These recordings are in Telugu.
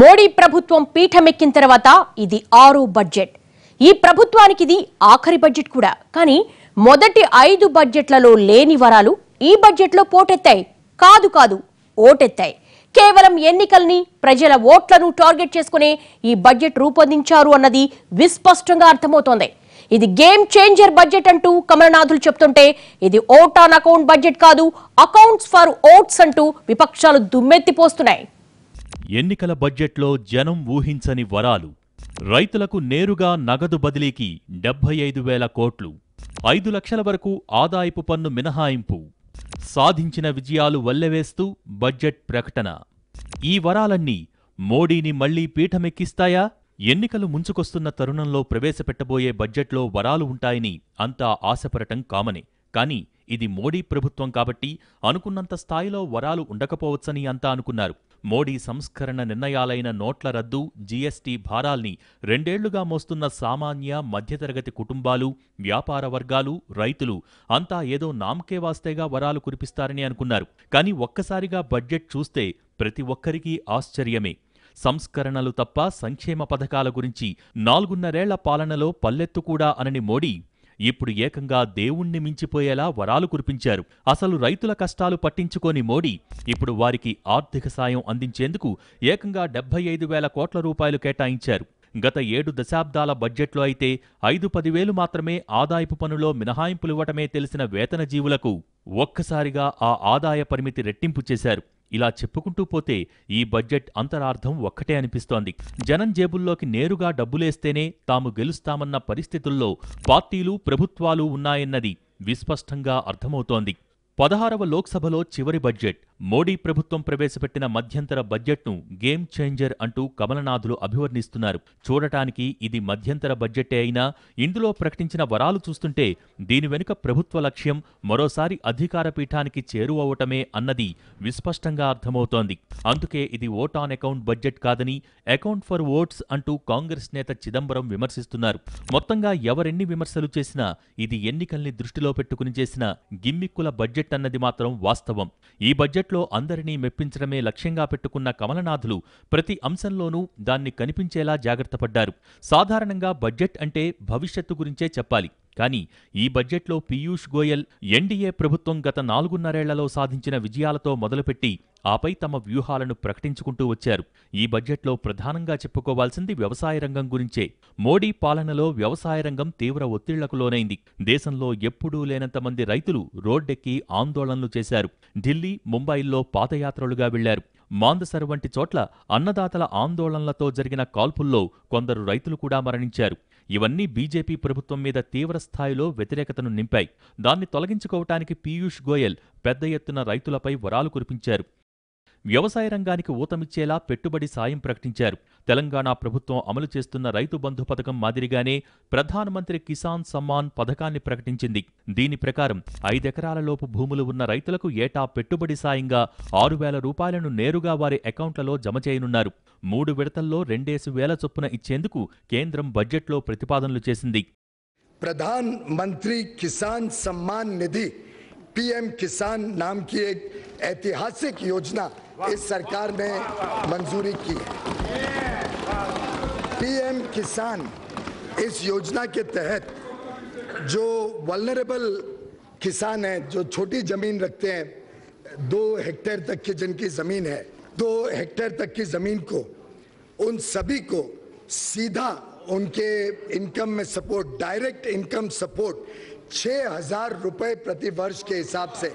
మోడీ ప్రభుత్వం పీఠమెక్కిన తర్వాత ఇది ఆరో బడ్జెట్ ఈ ప్రభుత్వానికి ఇది ఆఖరి బడ్జెట్ కూడా కానీ మొదటి ఐదు బడ్జెట్లలో లేని వరాలు ఈ బడ్జెట్లో పోటెత్తాయి కాదు కాదు ఓటెత్తాయి కేవలం ఎన్నికల్ని ప్రజల ఓట్లను టార్గెట్ చేసుకునే ఈ బడ్జెట్ రూపొందించారు అన్నది విస్పష్టంగా అర్థమవుతోంది ఇది గేమ్ చేంజర్ బడ్జెట్ అంటూ కమలనాథులు చెప్తుంటే ఇది ఓట్ ఆన్ అకౌంట్ బడ్జెట్ కాదు అకౌంట్స్ ఫర్ ఓట్స్ అంటూ విపక్షాలు దుమ్మెత్తిపోస్తున్నాయి ఎన్నికల బడ్జెట్లో జనం ఊహించని వరాలు రైతులకు నేరుగా నగదు బదిలీకి డెబ్బై ఐదు వేల కోట్లు ఐదు లక్షల వరకు ఆదాయపు పన్ను మినహాయింపు సాధించిన విజయాలు వల్లెవేస్తూ బడ్జెట్ ప్రకటన ఈ వరాలన్నీ మోడీని మళ్లీ పీఠమెక్కిస్తాయా ఎన్నికలు ముంచుకొస్తున్న తరుణంలో ప్రవేశపెట్టబోయే బడ్జెట్లో వరాలు ఉంటాయని అంతా ఆశపడటం కామనే కాని ఇది మోడీ ప్రభుత్వం కాబట్టి అనుకున్నంత స్థాయిలో వరాలు ఉండకపోవచ్చని అంతా అనుకున్నారు మోడీ సంస్కరణ నిర్ణయాలైన నోట్ల రద్దు జీఎస్టీ భారాల్ని రెండేళ్లుగా మోస్తున్న సామాన్య మధ్యతరగతి కుటుంబాలు వ్యాపార వర్గాలు రైతులు అంతా ఏదో నామకే వాస్తేగా వరాలు కురిపిస్తారని అనుకున్నారు కానీ ఒక్కసారిగా బడ్జెట్ చూస్తే ప్రతి ఒక్కరికీ ఆశ్చర్యమే సంస్కరణలు తప్ప సంక్షేమ పథకాల గురించి నాలుగున్నరేళ్ల పాలనలో పల్లెత్తు కూడా అనని మోడీ ఇప్పుడు ఏకంగా దేవుణ్ణి మించిపోయేలా వరాలు కురిపించారు అసలు రైతుల కష్టాలు పట్టించుకోని మోడీ ఇప్పుడు వారికి ఆర్థిక సాయం అందించేందుకు ఏకంగా డెబ్బై ఐదు వేల కోట్ల రూపాయలు కేటాయించారు గత ఏడు దశాబ్దాల బడ్జెట్లో అయితే ఐదు పదివేలు మాత్రమే ఆదాయపు పనులో మినహాయింపులివ్వటమే తెలిసిన వేతన జీవులకు ఒక్కసారిగా ఆ ఆదాయ పరిమితి రెట్టింపు చేశారు ఇలా చెప్పుకుంటూ పోతే ఈ బడ్జెట్ అంతరార్థం ఒక్కటే అనిపిస్తోంది జనం జేబుల్లోకి నేరుగా డబ్బులేస్తేనే తాము గెలుస్తామన్న పరిస్థితుల్లో పార్టీలు ప్రభుత్వాలు ఉన్నాయన్నది విస్పష్టంగా అర్థమవుతోంది పదహారవ లోక్సభలో చివరి బడ్జెట్ మోడీ ప్రభుత్వం ప్రవేశపెట్టిన మధ్యంతర బడ్జెట్ను గేమ్ చేంజర్ అంటూ కమలనాథులు అభివర్ణిస్తున్నారు చూడటానికి ఇది మధ్యంతర బడ్జెట్టే అయినా ఇందులో ప్రకటించిన వరాలు చూస్తుంటే దీని వెనుక ప్రభుత్వ లక్ష్యం మరోసారి అధికార పీఠానికి చేరువవటమే అన్నది విస్పష్టంగా అర్థమవుతోంది అందుకే ఇది ఓట్ ఆన్ అకౌంట్ బడ్జెట్ కాదని అకౌంట్ ఫర్ ఓట్స్ అంటూ కాంగ్రెస్ నేత చిదంబరం విమర్శిస్తున్నారు మొత్తంగా ఎవరెన్ని విమర్శలు చేసినా ఇది ఎన్నికల్ని దృష్టిలో పెట్టుకుని చేసిన గిమ్మిక్కుల బడ్జెట్ అన్నది మాత్రం వాస్తవం ఈ బడ్జెట్ క్రికెట్లో అందరినీ మెప్పించడమే లక్ష్యంగా పెట్టుకున్న కమలనాథులు ప్రతి అంశంలోనూ దాన్ని కనిపించేలా జాగ్రత్తపడ్డారు సాధారణంగా బడ్జెట్ అంటే భవిష్యత్తు గురించే చెప్పాలి కానీ ఈ బడ్జెట్లో పీయూష్ గోయల్ ఎన్డీఏ ప్రభుత్వం గత నాలుగున్నరేళ్లలో సాధించిన విజయాలతో మొదలుపెట్టి ఆపై తమ వ్యూహాలను ప్రకటించుకుంటూ వచ్చారు ఈ బడ్జెట్లో ప్రధానంగా చెప్పుకోవాల్సింది వ్యవసాయ రంగం గురించే మోడీ పాలనలో వ్యవసాయ రంగం తీవ్ర ఒత్తిళ్లకు లోనైంది దేశంలో ఎప్పుడూ లేనంత మంది రైతులు రోడ్డెక్కి ఆందోళనలు చేశారు ఢిల్లీ ముంబైల్లో పాదయాత్రలుగా వెళ్లారు మాందసర్ వంటి చోట్ల అన్నదాతల ఆందోళనలతో జరిగిన కాల్పుల్లో కొందరు రైతులు కూడా మరణించారు ఇవన్నీ బీజేపీ ప్రభుత్వం మీద తీవ్రస్థాయిలో వ్యతిరేకతను నింపాయి దాన్ని తొలగించుకోవటానికి పీయూష్ గోయల్ పెద్ద ఎత్తున రైతులపై వరాలు కురిపించారు వ్యవసాయ రంగానికి ఊతమిచ్చేలా పెట్టుబడి సాయం ప్రకటించారు తెలంగాణ ప్రభుత్వం అమలు చేస్తున్న రైతు బంధు పథకం మాదిరిగానే ప్రధానమంత్రి కిసాన్ సమ్మాన్ పథకాన్ని ప్రకటించింది దీని ప్రకారం ఐదెకరాలలోపు భూములు ఉన్న రైతులకు ఏటా పెట్టుబడి సాయంగా ఆరు వేల రూపాయలను నేరుగా వారి అకౌంట్లలో జమ చేయనున్నారు మూడు విడతల్లో రెండేసి వేల చొప్పున ఇచ్చేందుకు కేంద్రం బడ్జెట్లో ప్రతిపాదనలు చేసింది ప్రధాన్ మంత్రి కిసాన్ సమ్మాన్ నిధి పిఎం కిసాన్ నామ్ కి एक ఐతిహాసిక యోజన इस సర్కార్ ने मंजूरी पीएम किसान इस योजना के तहत जो वलनरेबल किसान हैं जो छोटी ज़मीन रखते हैं दो हेक्टेयर तक की जिनकी ज़मीन है दो हेक्टेयर तक की ज़मीन को उन सभी को सीधा उनके इनकम में सपोर्ट डायरेक्ट इनकम सपोर्ट छः हजार रुपये प्रति वर्ष के हिसाब से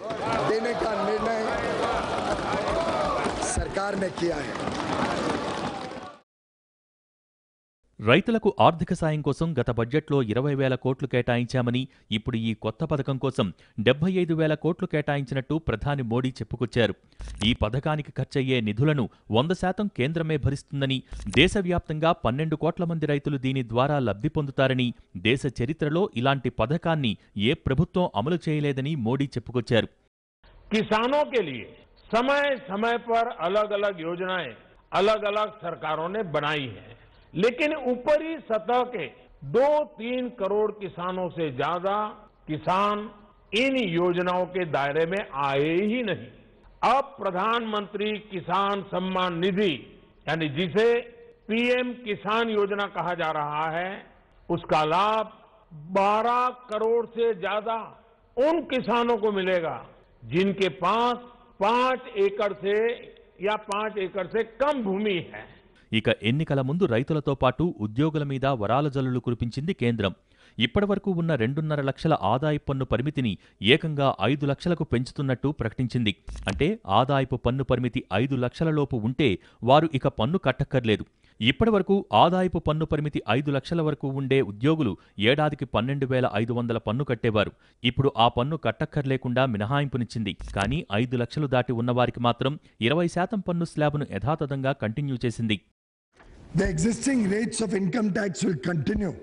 देने का निर्णय सरकार ने किया है రైతులకు ఆర్థిక సాయం కోసం గత బడ్జెట్లో ఇరవై వేల కోట్లు కేటాయించామని ఇప్పుడు ఈ కొత్త పథకం కోసం డెబ్బై ఐదు వేల కోట్లు కేటాయించినట్టు ప్రధాని మోడీ చెప్పుకొచ్చారు ఈ పథకానికి ఖర్చయ్యే నిధులను వంద శాతం కేంద్రమే భరిస్తుందని దేశవ్యాప్తంగా పన్నెండు కోట్ల మంది రైతులు దీని ద్వారా లబ్ధి పొందుతారని దేశ చరిత్రలో ఇలాంటి పథకాన్ని ఏ ప్రభుత్వం అమలు చేయలేదని మోడీ చెప్పుకొచ్చారు సమయ సమయ పర్ అలగ్ అలగ్ యోజనాయ్ అలగ్ అలగ్ लेकिन ऊपरी सतह के दो तीन करोड़ किसानों से ज्यादा किसान इन योजनाओं के दायरे में आए ही नहीं अब प्रधानमंत्री किसान सम्मान निधि यानी जिसे पीएम किसान योजना कहा जा रहा है उसका लाभ 12 करोड़ से ज्यादा उन किसानों को मिलेगा जिनके पास पांच एकड़ से या पांच एकड़ से कम भूमि है ఇక ఎన్నికల ముందు రైతులతో పాటు ఉద్యోగుల మీద వరాల జల్లులు కురిపించింది కేంద్రం ఇప్పటివరకు ఉన్న రెండున్నర లక్షల ఆదాయపు పన్ను పరిమితిని ఏకంగా ఐదు లక్షలకు పెంచుతున్నట్టు ప్రకటించింది అంటే ఆదాయపు పన్ను పరిమితి ఐదు లక్షలలోపు ఉంటే వారు ఇక పన్ను కట్టక్కర్లేదు ఇప్పటివరకు ఆదాయపు పన్ను పరిమితి ఐదు లక్షల వరకు ఉండే ఉద్యోగులు ఏడాదికి పన్నెండు వేల ఐదు వందల పన్ను కట్టేవారు ఇప్పుడు ఆ పన్ను కట్టక్కర్లేకుండా మినహాయింపునిచ్చింది కానీ ఐదు లక్షలు దాటి ఉన్నవారికి మాత్రం ఇరవై శాతం పన్ను స్లాబ్ను యథాతథంగా కంటిన్యూ చేసింది The existing rates of income tax will continue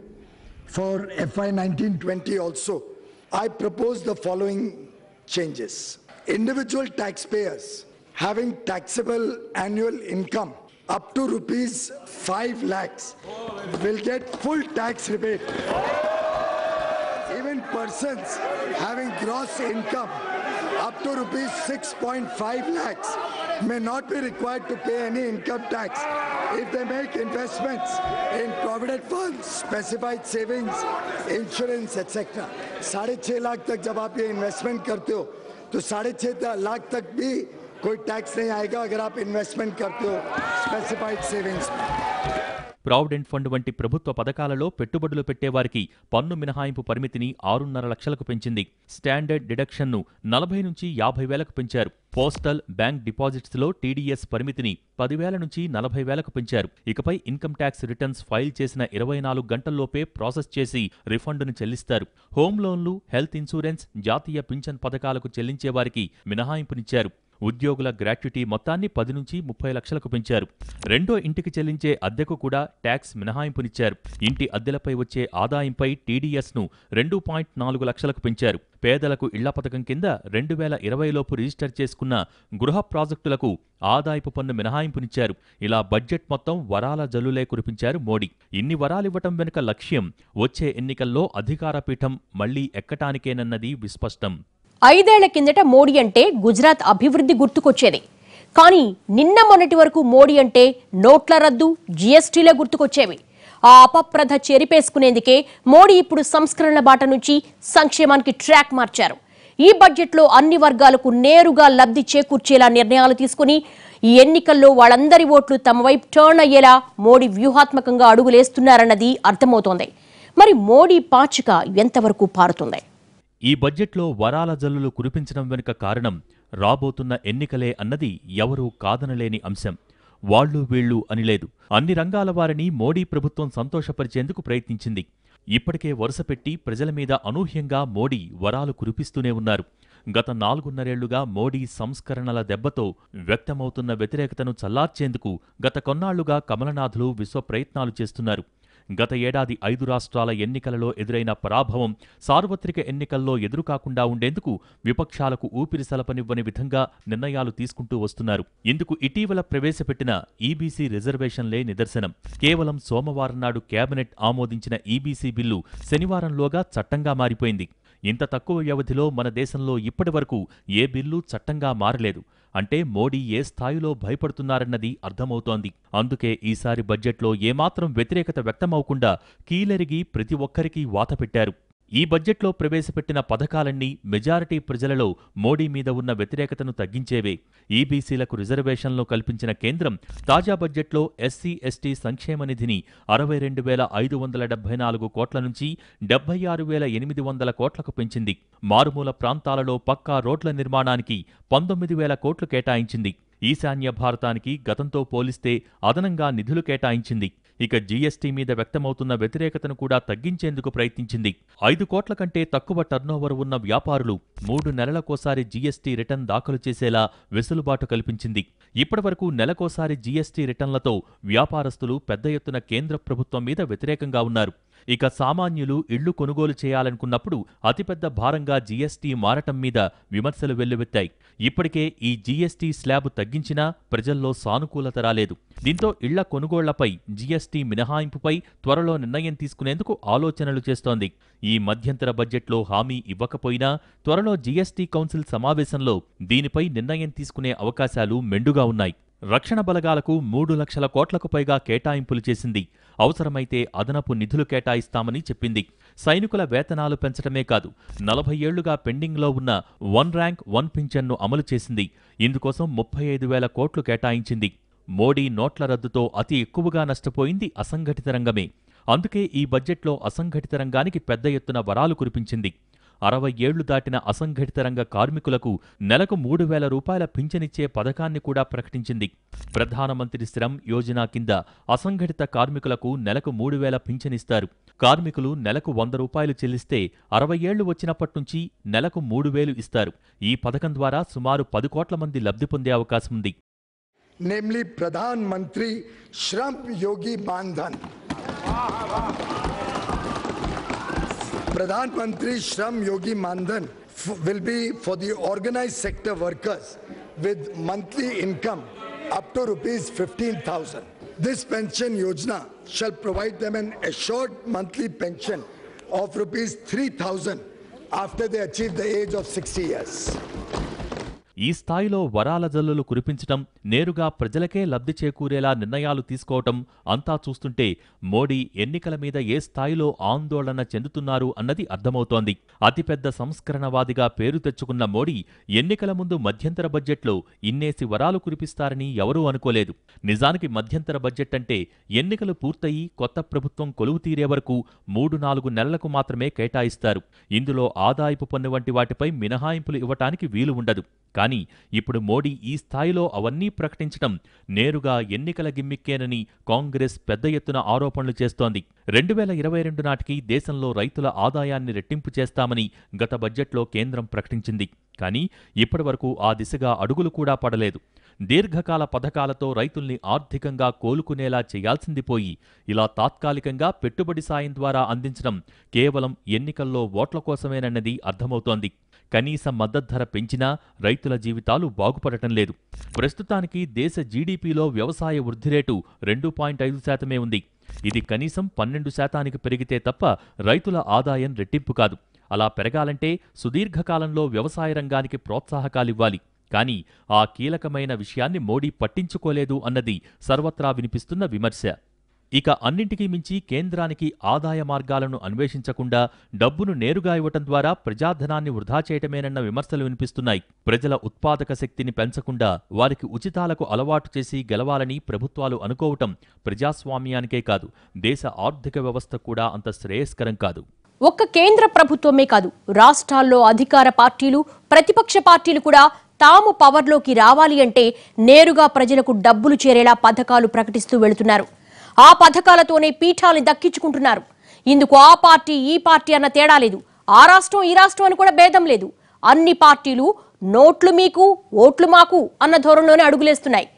for FY 19-20 also. I propose the following changes. Individual taxpayers having taxable annual income up to rupees 5 lakhs will get full tax rebate. Even persons having gross income up to rupees 6.5 lakhs may not be required to pay any income tax if they make investments in provident funds, specified savings, insurance, etc. साढ़े छः लाख तक जब आप ये इन्वेस्टमेंट करते हो तो साढ़े छः लाख तक भी कोई टैक्स नहीं आएगा अगर आप इन्वेस्टमेंट करते हो स्पेसिफाइड सेविंग्स में ప్రావిడెంట్ ఫండ్ వంటి ప్రభుత్వ పథకాలలో పెట్టుబడులు పెట్టేవారికి పన్ను మినహాయింపు పరిమితిని ఆరున్నర లక్షలకు పెంచింది స్టాండర్డ్ డిడక్షన్ను నలభై నుంచి యాభై వేలకు పెంచారు పోస్టల్ బ్యాంక్ డిపాజిట్స్లో టీడీఎస్ పరిమితిని పదివేల నుంచి నలభై వేలకు పెంచారు ఇకపై ఇన్కమ్ ట్యాక్స్ రిటర్న్స్ ఫైల్ చేసిన ఇరవై నాలుగు గంటల్లోపే ప్రాసెస్ చేసి రిఫండ్ను చెల్లిస్తారు హోమ్ లోన్లు హెల్త్ ఇన్సూరెన్స్ జాతీయ పింఛన్ పథకాలకు చెల్లించేవారికి మినహాయింపునిచ్చారు ఉద్యోగుల గ్రాట్యుటీ మొత్తాన్ని పది నుంచి ముప్పై లక్షలకు పెంచారు రెండో ఇంటికి చెల్లించే అద్దెకు కూడా ట్యాక్స్ మినహాయింపునిచ్చారు ఇంటి అద్దెలపై వచ్చే ఆదాయంపై టీడీఎస్ను రెండు పాయింట్ నాలుగు లక్షలకు పెంచారు పేదలకు ఇళ్ల పథకం కింద రెండు వేల ఇరవైలోపు రిజిస్టర్ చేసుకున్న గృహ ప్రాజెక్టులకు ఆదాయపు పన్ను మినహాయింపునిచ్చారు ఇలా బడ్జెట్ మొత్తం వరాల జల్లులే కురిపించారు మోడీ ఇన్ని వరాలివ్వటం వెనుక లక్ష్యం వచ్చే ఎన్నికల్లో అధికార పీఠం మళ్లీ ఎక్కటానికేనన్నది విస్పష్టం ఐదేళ్ల కిందట మోడీ అంటే గుజరాత్ అభివృద్ధి గుర్తుకొచ్చేది కానీ నిన్న మొన్నటి వరకు మోడీ అంటే నోట్ల రద్దు జీఎస్టీలే గుర్తుకొచ్చేవి ఆ అపప్రధ చెరిపేసుకునేందుకే మోడీ ఇప్పుడు సంస్కరణల బాట నుంచి సంక్షేమానికి ట్రాక్ మార్చారు ఈ బడ్జెట్లో అన్ని వర్గాలకు నేరుగా లబ్ధి చేకూర్చేలా నిర్ణయాలు తీసుకుని ఈ ఎన్నికల్లో వాళ్ళందరి ఓట్లు తమ వైపు టర్న్ అయ్యేలా మోడీ వ్యూహాత్మకంగా అడుగులేస్తున్నారన్నది అర్థమవుతోంది మరి మోడీ పాచిక ఎంతవరకు పారుతుంది ఈ బడ్జెట్లో వరాల జల్లులు కురిపించడం వెనుక కారణం రాబోతున్న ఎన్నికలే అన్నది ఎవరూ కాదనలేని అంశం వాళ్ళు వీళ్ళు అని లేదు అన్ని రంగాల వారిని మోడీ ప్రభుత్వం సంతోషపరిచేందుకు ప్రయత్నించింది ఇప్పటికే వరుసపెట్టి ప్రజల మీద అనూహ్యంగా మోడీ వరాలు కురిపిస్తూనే ఉన్నారు గత నాలుగున్నరేళ్లుగా మోడీ సంస్కరణల దెబ్బతో వ్యక్తమవుతున్న వ్యతిరేకతను చల్లార్చేందుకు గత కొన్నాళ్లుగా కమలనాథులు విశ్వ ప్రయత్నాలు చేస్తున్నారు గత ఏడాది ఐదు రాష్ట్రాల ఎన్నికలలో ఎదురైన పరాభవం సార్వత్రిక ఎన్నికల్లో ఎదురుకాకుండా ఉండేందుకు విపక్షాలకు ఊపిరి సలపనివ్వని విధంగా నిర్ణయాలు తీసుకుంటూ వస్తున్నారు ఇందుకు ఇటీవల ప్రవేశపెట్టిన ఈబీసీ e రిజర్వేషన్లే నిదర్శనం కేవలం సోమవారం నాడు కేబినెట్ ఆమోదించిన ఈబీసీ e బిల్లు శనివారంలోగా చట్టంగా మారిపోయింది ఇంత తక్కువ వ్యవధిలో మన దేశంలో ఇప్పటి వరకు ఏ బిల్లు చట్టంగా మారలేదు అంటే మోడీ ఏ స్థాయిలో భయపడుతున్నారన్నది అర్థమవుతోంది అందుకే ఈసారి బడ్జెట్లో ఏమాత్రం వ్యతిరేకత వ్యక్తమవకుండా కీలెరిగి ప్రతి ఒక్కరికీ వాత పెట్టారు ఈ బడ్జెట్లో ప్రవేశపెట్టిన పథకాలన్నీ మెజారిటీ ప్రజలలో మోడీ మీద ఉన్న వ్యతిరేకతను తగ్గించేవే ఈబీసీలకు రిజర్వేషన్లు కల్పించిన కేంద్రం తాజా బడ్జెట్లో ఎస్సీ ఎస్టీ సంక్షేమ నిధిని అరవై రెండు వేల ఐదు వందల డెబ్బై నాలుగు కోట్ల నుంచి డెబ్బై ఆరు వేల ఎనిమిది వందల కోట్లకు పెంచింది మారుమూల ప్రాంతాలలో పక్కా రోడ్ల నిర్మాణానికి పంతొమ్మిది వేల కోట్లు కేటాయించింది ఈశాన్య భారతానికి గతంతో పోలిస్తే అదనంగా నిధులు కేటాయించింది ఇక జీఎస్టీ మీద వ్యక్తమవుతున్న వ్యతిరేకతను కూడా తగ్గించేందుకు ప్రయత్నించింది ఐదు కోట్ల కంటే తక్కువ టర్నోవర్ ఉన్న వ్యాపారులు మూడు నెలలకోసారి జీఎస్టీ రిటర్న్ దాఖలు చేసేలా వెసులుబాటు కల్పించింది ఇప్పటివరకు నెలకోసారి జీఎస్టీ రిటర్న్లతో వ్యాపారస్తులు పెద్ద ఎత్తున కేంద్ర ప్రభుత్వం మీద వ్యతిరేకంగా ఉన్నారు ఇక సామాన్యులు ఇళ్లు కొనుగోలు చేయాలనుకున్నప్పుడు అతిపెద్ద భారంగా జీఎస్టీ మారటం మీద విమర్శలు వెల్లువెత్తాయి ఇప్పటికే ఈ జీఎస్టీ స్లాబ్ తగ్గించినా ప్రజల్లో సానుకూలత రాలేదు దీంతో ఇళ్ల కొనుగోళ్లపై జీఎస్టీ మినహాయింపుపై త్వరలో నిర్ణయం తీసుకునేందుకు ఆలోచనలు చేస్తోంది ఈ మధ్యంతర బడ్జెట్లో హామీ ఇవ్వకపోయినా త్వరలో జీఎస్టీ కౌన్సిల్ సమావేశంలో దీనిపై నిర్ణయం తీసుకునే అవకాశాలు మెండుగా రెట్టింపుగా ఉన్నాయి రక్షణ బలగాలకు మూడు లక్షల కోట్లకు పైగా కేటాయింపులు చేసింది అవసరమైతే అదనపు నిధులు కేటాయిస్తామని చెప్పింది సైనికుల వేతనాలు పెంచడమే కాదు నలభై ఏళ్లుగా పెండింగ్లో ఉన్న వన్ ర్యాంక్ వన్ పింఛన్ను అమలు చేసింది ఇందుకోసం ముప్పై ఐదు వేల కోట్లు కేటాయించింది మోడీ నోట్ల రద్దుతో అతి ఎక్కువగా నష్టపోయింది అసంఘటిత రంగమే అందుకే ఈ బడ్జెట్లో అసంఘటిత రంగానికి పెద్ద ఎత్తున వరాలు కురిపించింది అరవై ఏళ్లు దాటిన అసంఘటిత రంగ కార్మికులకు నెలకు మూడు వేల రూపాయల పింఛనిచ్చే పథకాన్ని కూడా ప్రకటించింది ప్రధానమంత్రి శ్రమ్ యోజన కింద అసంఘటిత కార్మికులకు నెలకు మూడు వేల పింఛనిస్తారు కార్మికులు నెలకు వంద రూపాయలు చెల్లిస్తే అరవై ఏళ్లు నుంచి నెలకు మూడు వేలు ఇస్తారు ఈ పథకం ద్వారా సుమారు పది కోట్ల మంది లబ్ధి పొందే అవకాశం ఉంది నేమ్లీ ప్రధాన్ మంత్రి శ్రమ్ యోగి Maandhan Pradhan Mantri Shram Yogi Mandan will be for the organized sector workers with monthly income up to rupees 15,000. This pension yojana shall provide them an assured monthly pension of rupees 3,000 after they achieve the age of 60 years. ఈ స్థాయిలో వరాల జల్లులు కురిపించటం నేరుగా ప్రజలకే లబ్ధి చేకూరేలా నిర్ణయాలు తీసుకోవటం అంతా చూస్తుంటే మోడీ ఎన్నికల మీద ఏ స్థాయిలో ఆందోళన చెందుతున్నారు అన్నది అర్థమవుతోంది అతిపెద్ద సంస్కరణవాదిగా పేరు తెచ్చుకున్న మోడీ ఎన్నికల ముందు మధ్యంతర బడ్జెట్లో ఇన్నేసి వరాలు కురిపిస్తారని ఎవరూ అనుకోలేదు నిజానికి మధ్యంతర బడ్జెట్ అంటే ఎన్నికలు పూర్తయి కొత్త ప్రభుత్వం కొలువు తీరే వరకు మూడు నాలుగు నెలలకు మాత్రమే కేటాయిస్తారు ఇందులో ఆదాయపు పన్ను వంటి వాటిపై మినహాయింపులు ఇవ్వటానికి వీలు ఉండదు కానీ కానీ ఇప్పుడు మోడీ ఈ స్థాయిలో అవన్నీ ప్రకటించడం నేరుగా ఎన్నికల గిమ్మిక్కేనని కాంగ్రెస్ పెద్ద ఎత్తున ఆరోపణలు చేస్తోంది రెండు వేల ఇరవై రెండు నాటికి దేశంలో రైతుల ఆదాయాన్ని రెట్టింపు చేస్తామని గత బడ్జెట్లో కేంద్రం ప్రకటించింది కానీ ఇప్పటివరకు ఆ దిశగా అడుగులు కూడా పడలేదు దీర్ఘకాల పథకాలతో రైతుల్ని ఆర్థికంగా కోలుకునేలా చేయాల్సింది పోయి ఇలా తాత్కాలికంగా పెట్టుబడి సాయం ద్వారా అందించడం కేవలం ఎన్నికల్లో ఓట్ల కోసమేనన్నది అర్థమవుతోంది కనీస మద్దతు ధర పెంచినా రైతుల జీవితాలు బాగుపడటం లేదు ప్రస్తుతానికి దేశ జీడీపీలో వ్యవసాయ వృద్ధి రేటు రెండు పాయింట్ ఐదు శాతమే ఉంది ఇది కనీసం పన్నెండు శాతానికి పెరిగితే తప్ప రైతుల ఆదాయం రెట్టింపు కాదు అలా పెరగాలంటే సుదీర్ఘకాలంలో వ్యవసాయ రంగానికి ప్రోత్సాహకాలివ్వాలి కానీ ఆ కీలకమైన విషయాన్ని మోడీ పట్టించుకోలేదు అన్నది సర్వత్రా వినిపిస్తున్న విమర్శ ఇక అన్నింటికీ మించి కేంద్రానికి ఆదాయ మార్గాలను అన్వేషించకుండా డబ్బును నేరుగా ఇవ్వటం ద్వారా ప్రజాధనాన్ని వృధా చేయటమేనన్న విమర్శలు వినిపిస్తున్నాయి ప్రజల ఉత్పాదక శక్తిని పెంచకుండా వారికి ఉచితాలకు అలవాటు చేసి గెలవాలని ప్రభుత్వాలు అనుకోవటం ప్రజాస్వామ్యానికే కాదు దేశ ఆర్థిక వ్యవస్థ కూడా అంత శ్రేయస్కరం కాదు ఒక్క కేంద్ర ప్రభుత్వమే కాదు రాష్ట్రాల్లో అధికార పార్టీలు ప్రతిపక్ష పార్టీలు కూడా తాము పవర్లోకి రావాలి అంటే నేరుగా ప్రజలకు డబ్బులు చేరేలా పథకాలు ప్రకటిస్తూ వెళుతున్నారు ఆ పథకాలతోనే పీఠాలు దక్కించుకుంటున్నారు ఇందుకు ఆ పార్టీ ఈ పార్టీ అన్న తేడా లేదు ఆ రాష్ట్రం ఈ రాష్ట్రం అని కూడా భేదం లేదు అన్ని పార్టీలు నోట్లు మీకు ఓట్లు మాకు అన్న ధోరణిలోనే అడుగులేస్తున్నాయి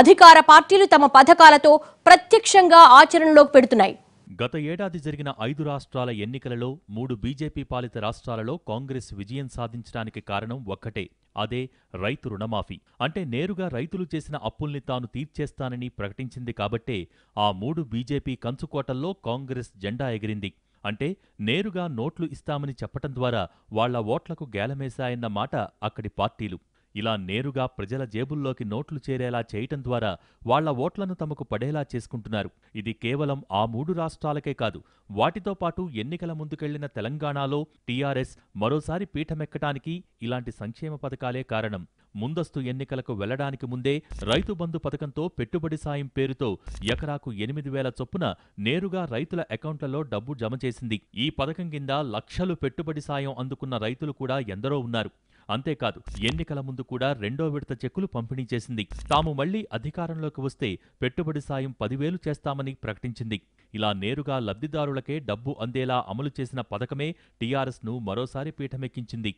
అధికార పార్టీలు తమ పథకాలతో ప్రత్యక్షంగా ఆచరణలోకి పెడుతున్నాయి గత ఏడాది జరిగిన ఐదు రాష్ట్రాల ఎన్నికలలో మూడు బీజేపీ పాలిత రాష్ట్రాలలో కాంగ్రెస్ విజయం సాధించడానికి కారణం ఒక్కటే అదే రైతు రుణమాఫీ అంటే నేరుగా రైతులు చేసిన అప్పుల్ని తాను తీర్చేస్తానని ప్రకటించింది కాబట్టే ఆ మూడు బీజేపీ కంచుకోటల్లో కాంగ్రెస్ జెండా ఎగిరింది అంటే నేరుగా నోట్లు ఇస్తామని చెప్పటం ద్వారా వాళ్ల ఓట్లకు గేలమేశాయన్న మాట అక్కడి పార్టీలు ఇలా నేరుగా ప్రజల జేబుల్లోకి నోట్లు చేరేలా చేయటం ద్వారా వాళ్ల ఓట్లను తమకు పడేలా చేసుకుంటున్నారు ఇది కేవలం ఆ మూడు రాష్ట్రాలకే కాదు వాటితో పాటు ఎన్నికల ముందుకెళ్లిన తెలంగాణలో టీఆర్ఎస్ మరోసారి పీఠమెక్కటానికి ఇలాంటి సంక్షేమ పథకాలే కారణం ముందస్తు ఎన్నికలకు వెళ్లడానికి ముందే రైతు బంధు పథకంతో పెట్టుబడి సాయం పేరుతో ఎకరాకు ఎనిమిది వేల చొప్పున నేరుగా రైతుల అకౌంట్లలో డబ్బు జమ చేసింది ఈ పథకం కింద లక్షలు పెట్టుబడి సాయం అందుకున్న రైతులు కూడా ఎందరో ఉన్నారు అంతేకాదు ఎన్నికల ముందు కూడా రెండో విడత చెక్కులు పంపిణీ చేసింది తాము మళ్లీ అధికారంలోకి వస్తే పెట్టుబడి సాయం పదివేలు చేస్తామని ప్రకటించింది ఇలా నేరుగా లబ్ధిదారులకే డబ్బు అందేలా అమలు చేసిన పథకమే టీఆర్ఎస్ను మరోసారి పీఠమెక్కించింది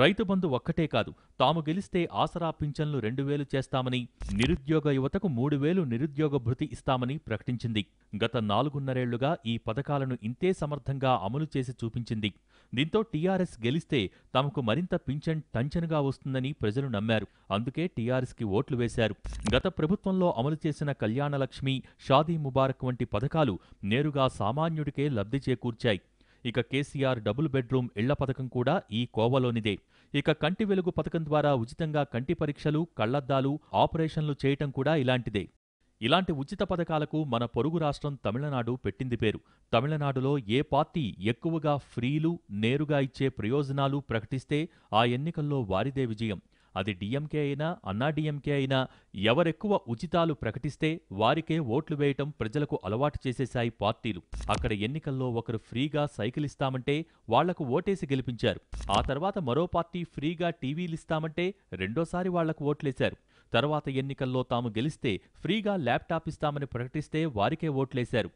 రైతు బంధు ఒక్కటే కాదు తాము గెలిస్తే ఆసరా పింఛన్లు రెండు వేలు చేస్తామని నిరుద్యోగ యువతకు మూడు వేలు నిరుద్యోగ భృతి ఇస్తామని ప్రకటించింది గత నాలుగున్నరేళ్లుగా ఈ పథకాలను ఇంతే సమర్థంగా అమలు చేసి చూపించింది దీంతో టీఆర్ఎస్ గెలిస్తే తమకు మరింత పింఛన్ టంచనుగా వస్తుందని ప్రజలు నమ్మారు అందుకే టీఆర్ఎస్కి ఓట్లు వేశారు గత ప్రభుత్వంలో అమలు చేసిన కళ్యాణలక్ష్మి షాదీ ముబారక్ వంటి పథకాలు నేరుగా సామాన్యుడికే లబ్ధి చేకూర్చాయి ఇక కేసీఆర్ డబుల్ బెడ్రూమ్ ఇళ్ల పథకం కూడా ఈ కోవలోనిదే ఇక కంటి వెలుగు పథకం ద్వారా ఉచితంగా కంటి పరీక్షలు కళ్లద్దాలు ఆపరేషన్లు చేయటం కూడా ఇలాంటిదే ఇలాంటి ఉచిత పథకాలకు మన పొరుగు రాష్ట్రం తమిళనాడు పెట్టింది పేరు తమిళనాడులో ఏ పార్టీ ఎక్కువగా ఫ్రీలు నేరుగా ఇచ్చే ప్రయోజనాలు ప్రకటిస్తే ఆ ఎన్నికల్లో వారిదే విజయం అది డిఎంకే అయినా అన్నా డిఎంకే అయినా ఎవరెక్కువ ఉచితాలు ప్రకటిస్తే వారికే ఓట్లు వేయటం ప్రజలకు అలవాటు చేసేశాయి పార్టీలు అక్కడ ఎన్నికల్లో ఒకరు ఫ్రీగా సైకిల్ ఇస్తామంటే వాళ్లకు ఓటేసి గెలిపించారు ఆ తర్వాత మరో పార్టీ ఫ్రీగా టీవీలిస్తామంటే రెండోసారి వాళ్లకు ఓట్లేశారు తర్వాత ఎన్నికల్లో తాము గెలిస్తే ఫ్రీగా ల్యాప్టాప్ ఇస్తామని ప్రకటిస్తే వారికే ఓట్లేశారు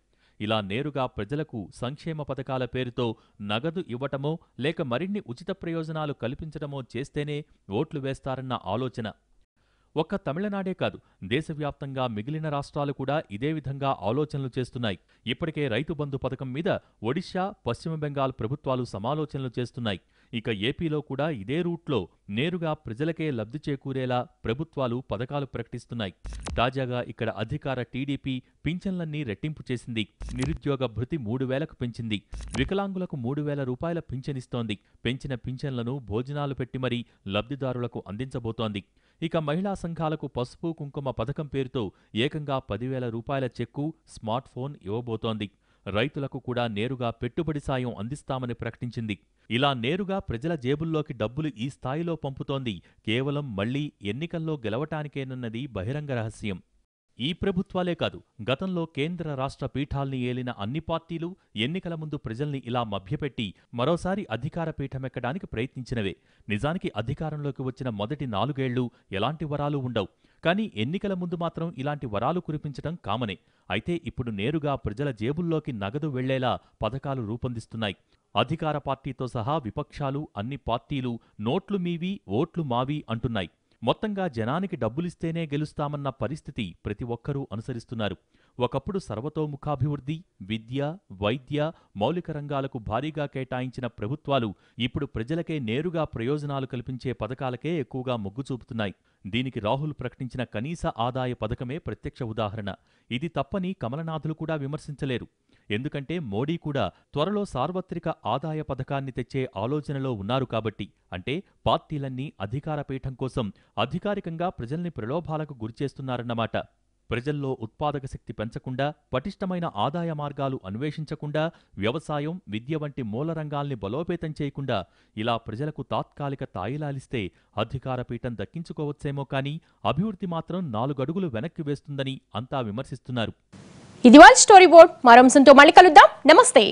ఇలా నేరుగా ప్రజలకు సంక్షేమ పథకాల పేరుతో నగదు ఇవ్వటమో లేక మరిన్ని ఉచిత ప్రయోజనాలు కల్పించటమో చేస్తేనే ఓట్లు వేస్తారన్న ఆలోచన ఒక్క తమిళనాడే కాదు దేశవ్యాప్తంగా మిగిలిన రాష్ట్రాలు కూడా ఇదే విధంగా ఆలోచనలు చేస్తున్నాయి ఇప్పటికే రైతు బంధు పథకం మీద ఒడిశా పశ్చిమ బెంగాల్ ప్రభుత్వాలు సమాలోచనలు చేస్తున్నాయి ఇక ఏపీలో కూడా ఇదే రూట్లో నేరుగా ప్రజలకే లబ్ధి చేకూరేలా ప్రభుత్వాలు పథకాలు ప్రకటిస్తున్నాయి తాజాగా ఇక్కడ అధికార టీడీపీ పింఛన్లన్నీ రెట్టింపు చేసింది నిరుద్యోగ భృతి మూడు వేలకు పెంచింది వికలాంగులకు మూడు వేల రూపాయల పింఛనిస్తోంది పెంచిన పింఛన్లను భోజనాలు పెట్టి మరీ లబ్ధిదారులకు అందించబోతోంది ఇక మహిళా సంఘాలకు పసుపు కుంకుమ పథకం పేరుతో ఏకంగా పదివేల రూపాయల చెక్కు స్మార్ట్ ఫోన్ ఇవ్వబోతోంది రైతులకు కూడా నేరుగా పెట్టుబడి సాయం అందిస్తామని ప్రకటించింది ఇలా నేరుగా ప్రజల జేబుల్లోకి డబ్బులు ఈ స్థాయిలో పంపుతోంది కేవలం మళ్లీ ఎన్నికల్లో గెలవటానికేనన్నది బహిరంగ రహస్యం ఈ ప్రభుత్వాలే కాదు గతంలో కేంద్ర రాష్ట్ర పీఠాల్ని ఏలిన అన్ని పార్టీలు ఎన్నికల ముందు ప్రజల్ని ఇలా మభ్యపెట్టి మరోసారి అధికార పీఠమెక్కడానికి ప్రయత్నించినవే నిజానికి అధికారంలోకి వచ్చిన మొదటి నాలుగేళ్లు ఎలాంటి వరాలు ఉండవు కానీ ఎన్నికల ముందు మాత్రం ఇలాంటి వరాలు కురిపించడం కామనే అయితే ఇప్పుడు నేరుగా ప్రజల జేబుల్లోకి నగదు వెళ్లేలా పథకాలు రూపొందిస్తున్నాయి అధికార పార్టీతో సహా విపక్షాలు అన్ని పార్టీలు నోట్లు మీవి ఓట్లు మావి అంటున్నాయి మొత్తంగా జనానికి డబ్బులిస్తేనే గెలుస్తామన్న పరిస్థితి ప్రతి ఒక్కరూ అనుసరిస్తున్నారు ఒకప్పుడు సర్వతోముఖాభివృద్ధి విద్య వైద్య మౌలిక రంగాలకు భారీగా కేటాయించిన ప్రభుత్వాలు ఇప్పుడు ప్రజలకే నేరుగా ప్రయోజనాలు కల్పించే పథకాలకే ఎక్కువగా మొగ్గు చూపుతున్నాయి దీనికి రాహుల్ ప్రకటించిన కనీస ఆదాయ పథకమే ప్రత్యక్ష ఉదాహరణ ఇది తప్పని కమలనాథులు కూడా విమర్శించలేరు ఎందుకంటే మోడీ కూడా త్వరలో సార్వత్రిక ఆదాయ పథకాన్ని తెచ్చే ఆలోచనలో ఉన్నారు కాబట్టి అంటే పార్టీలన్నీ అధికార పీఠం కోసం అధికారికంగా ప్రజల్ని ప్రలోభాలకు గురిచేస్తున్నారన్నమాట ప్రజల్లో ఉత్పాదక శక్తి పెంచకుండా పటిష్టమైన ఆదాయ మార్గాలు అన్వేషించకుండా వ్యవసాయం విద్య వంటి మూల రంగాల్ని బలోపేతం చేయకుండా ఇలా ప్రజలకు తాత్కాలిక తాయిలాలిస్తే అధికార పీఠం దక్కించుకోవచ్చేమో కానీ అభివృద్ధి మాత్రం నాలుగడుగులు వెనక్కి వేస్తుందని అంతా విమర్శిస్తున్నారు ఇది వాళ్ళ స్టోరీ బోర్డ్ మరో అంశంతో మళ్ళీ కలుద్దాం నమస్తే